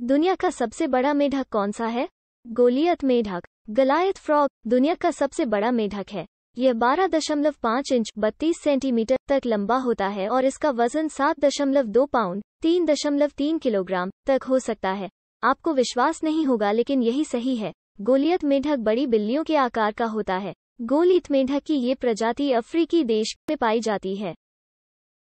दुनिया का सबसे बड़ा मेढक कौन सा है गोलियत मेढक गलायत फ्रॉग दुनिया का सबसे बड़ा मेढक है यह 12.5 इंच 32 सेंटीमीटर तक लंबा होता है और इसका वजन 7.2 पाउंड 3.3 किलोग्राम तक हो सकता है आपको विश्वास नहीं होगा लेकिन यही सही है गोलियत मेढक बड़ी बिल्लियों के आकार का होता है गोलियत मेढक की ये प्रजाति अफ्रीकी देश में पाई जाती है